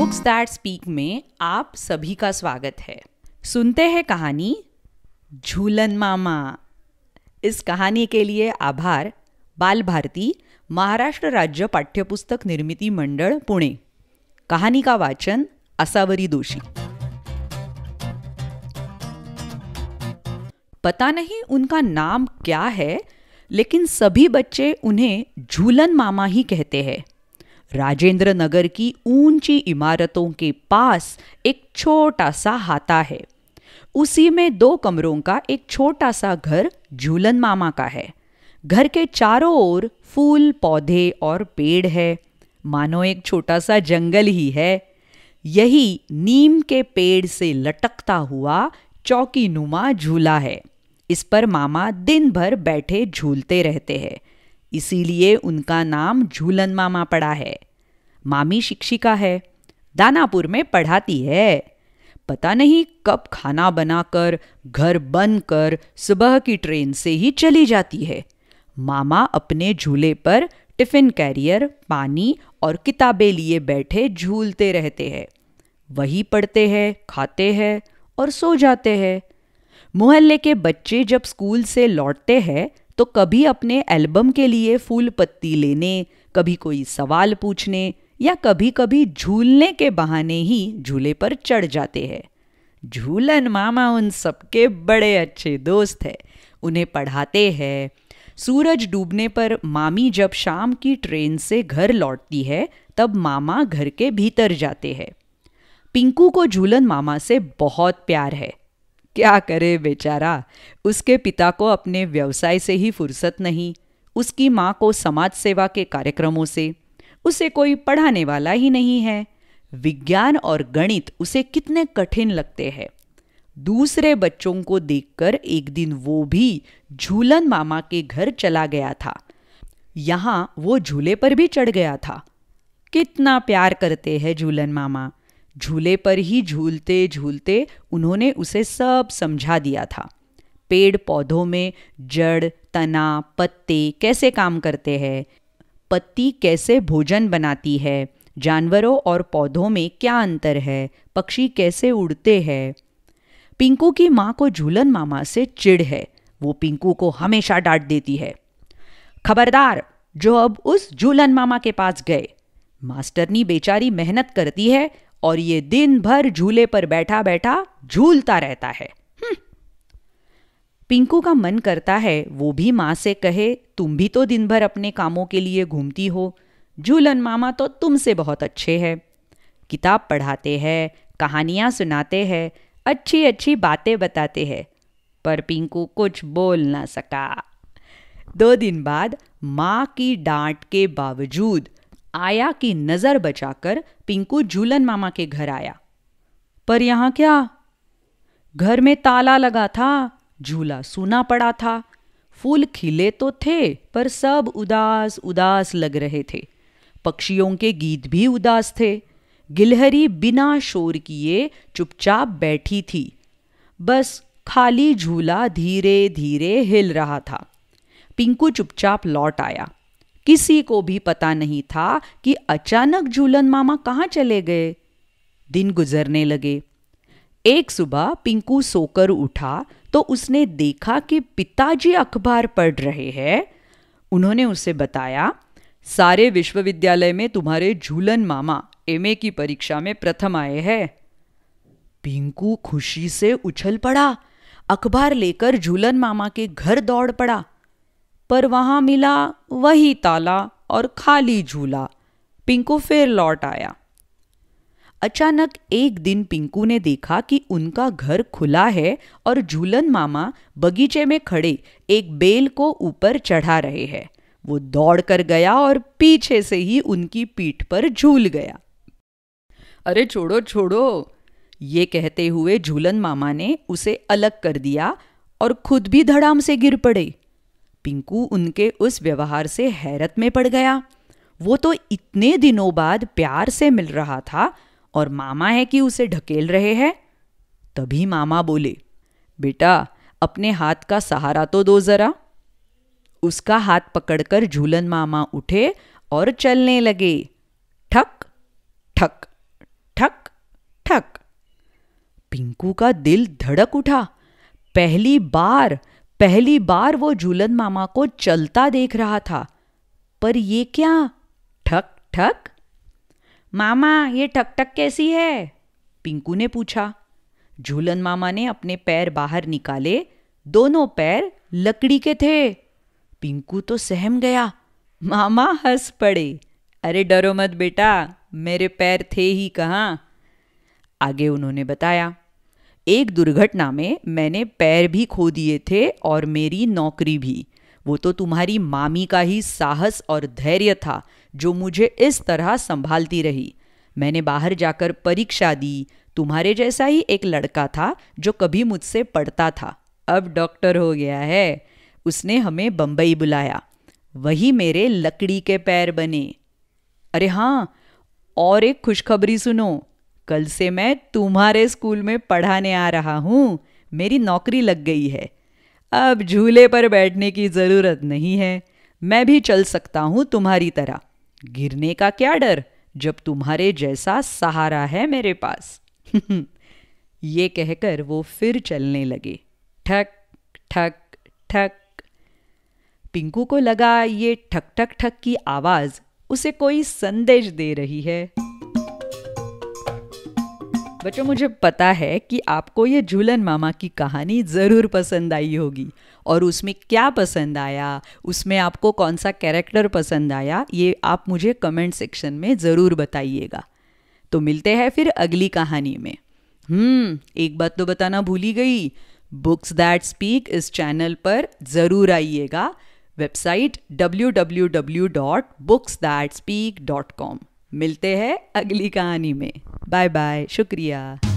Books that speak में आप सभी का स्वागत है सुनते हैं कहानी झूलन मामा इस कहानी के लिए आभार बाल भारती महाराष्ट्र राज्य पाठ्यपुस्तक निर्मित मंडल पुणे कहानी का वाचन असावरी दोषी पता नहीं उनका नाम क्या है लेकिन सभी बच्चे उन्हें झूलन मामा ही कहते हैं राजेंद्र नगर की ऊंची इमारतों के पास एक छोटा सा हाता है उसी में दो कमरों का एक छोटा सा घर झूलन मामा का है घर के चारों ओर फूल पौधे और पेड़ है मानो एक छोटा सा जंगल ही है यही नीम के पेड़ से लटकता हुआ चौकी नुमा झूला है इस पर मामा दिन भर बैठे झूलते रहते हैं इसीलिए उनका नाम झूलन मामा पड़ा है मामी शिक्षिका है दानापुर में पढ़ाती है पता नहीं कब खाना बनाकर घर बंद कर सुबह की ट्रेन से ही चली जाती है मामा अपने झूले पर टिफिन कैरियर पानी और किताबें लिए बैठे झूलते रहते हैं वही पढ़ते हैं खाते हैं और सो जाते हैं मोहल्ले के बच्चे जब स्कूल से लौटते हैं तो कभी अपने एल्बम के लिए फूल पत्ती लेने कभी कोई सवाल पूछने या कभी कभी झूलने के बहाने ही झूले पर चढ़ जाते हैं झूलन मामा उन सबके बड़े अच्छे दोस्त हैं उन्हें पढ़ाते हैं सूरज डूबने पर मामी जब शाम की ट्रेन से घर लौटती है तब मामा घर के भीतर जाते हैं पिंकू को झूलन मामा से बहुत प्यार है क्या करे बेचारा उसके पिता को अपने व्यवसाय से ही फुर्सत नहीं उसकी माँ को समाज सेवा के कार्यक्रमों से उसे कोई पढ़ाने वाला ही नहीं है विज्ञान और गणित उसे कितने कठिन लगते हैं दूसरे बच्चों को देखकर एक दिन वो भी झूलन मामा के घर चला गया था यहाँ वो झूले पर भी चढ़ गया था कितना प्यार करते हैं झूलन मामा झूले पर ही झूलते झूलते उन्होंने उसे सब समझा दिया था पेड़ पौधों में जड़ तना पत्ते कैसे काम करते हैं पत्ती कैसे भोजन बनाती है जानवरों और पौधों में क्या अंतर है पक्षी कैसे उड़ते हैं पिंकू की माँ को झूलन मामा से चिढ़ है वो पिंकू को हमेशा डांट देती है खबरदार जो अब उस झूलन मामा के पास गए मास्टरनी बेचारी मेहनत करती है और ये दिन भर झूले पर बैठा बैठा झूलता रहता है हम्म। पिंकू का मन करता है वो भी माँ से कहे तुम भी तो दिन भर अपने कामों के लिए घूमती हो झूलन मामा तो तुमसे बहुत अच्छे हैं किताब पढ़ाते हैं कहानियाँ सुनाते हैं अच्छी अच्छी बातें बताते हैं पर पिंकू कुछ बोल ना सका दो दिन बाद माँ की डांट के बावजूद आया की नजर बचाकर पिंकू झूलन मामा के घर आया पर यहां क्या घर में ताला लगा था झूला सूना पड़ा था फूल खिले तो थे पर सब उदास उदास लग रहे थे पक्षियों के गीत भी उदास थे गिलहरी बिना शोर किए चुपचाप बैठी थी बस खाली झूला धीरे धीरे हिल रहा था पिंकू चुपचाप लौट आया किसी को भी पता नहीं था कि अचानक झूलन मामा कहाँ चले गए दिन गुजरने लगे एक सुबह पिंकू सोकर उठा तो उसने देखा कि पिताजी अखबार पढ़ रहे हैं उन्होंने उसे बताया सारे विश्वविद्यालय में तुम्हारे झूलन मामा एमए की परीक्षा में प्रथम आए हैं पिंकू खुशी से उछल पड़ा अखबार लेकर झूलन मामा के घर दौड़ पड़ा पर वहां मिला वही ताला और खाली झूला पिंकू फिर लौट आया अचानक एक दिन पिंकू ने देखा कि उनका घर खुला है और झूलन मामा बगीचे में खड़े एक बेल को ऊपर चढ़ा रहे हैं वो दौड़ कर गया और पीछे से ही उनकी पीठ पर झूल गया अरे छोड़ो छोड़ो ये कहते हुए झूलन मामा ने उसे अलग कर दिया और खुद भी धड़ाम से गिर पड़े पिंकू उनके उस व्यवहार से हैरत में पड़ गया वो तो इतने दिनों बाद प्यार से मिल रहा था और मामा है कि उसे ढकेल रहे हैं तभी मामा बोले बेटा अपने हाथ का सहारा तो दो जरा उसका हाथ पकड़कर झूलन मामा उठे और चलने लगे ठक ठक ठक ठक पिंकू का दिल धड़क उठा पहली बार पहली बार वो झूलन मामा को चलता देख रहा था पर ये क्या ठक ठक मामा ये ठक ठक कैसी है पिंकू ने पूछा झूलन मामा ने अपने पैर बाहर निकाले दोनों पैर लकड़ी के थे पिंकू तो सहम गया मामा हंस पड़े अरे डरो मत बेटा मेरे पैर थे ही कहाँ आगे उन्होंने बताया एक दुर्घटना में मैंने पैर भी खो दिए थे और मेरी नौकरी भी वो तो तुम्हारी मामी का ही साहस और धैर्य था जो मुझे इस तरह संभालती रही मैंने बाहर जाकर परीक्षा दी तुम्हारे जैसा ही एक लड़का था जो कभी मुझसे पढ़ता था अब डॉक्टर हो गया है उसने हमें बम्बई बुलाया वही मेरे लकड़ी के पैर बने अरे हाँ और एक खुशखबरी सुनो कल से मैं तुम्हारे स्कूल में पढ़ाने आ रहा हूँ मेरी नौकरी लग गई है अब झूले पर बैठने की ज़रूरत नहीं है मैं भी चल सकता हूँ तुम्हारी तरह गिरने का क्या डर जब तुम्हारे जैसा सहारा है मेरे पास ये कहकर वो फिर चलने लगे ठक ठक ठक पिंकू को लगा ये ठक ठक ठक की आवाज़ उसे कोई संदेश दे रही है बच्चों मुझे पता है कि आपको ये झूलन मामा की कहानी ज़रूर पसंद आई होगी और उसमें क्या पसंद आया उसमें आपको कौन सा कैरेक्टर पसंद आया ये आप मुझे कमेंट सेक्शन में ज़रूर बताइएगा तो मिलते हैं फिर अगली कहानी में हम्म एक बात तो बताना भूली गई बुक्स दैट स्पीक इस चैनल पर ज़रूर आइएगा वेबसाइट डब्ल्यू मिलते हैं अगली कहानी में बाय बाय शुक्रिया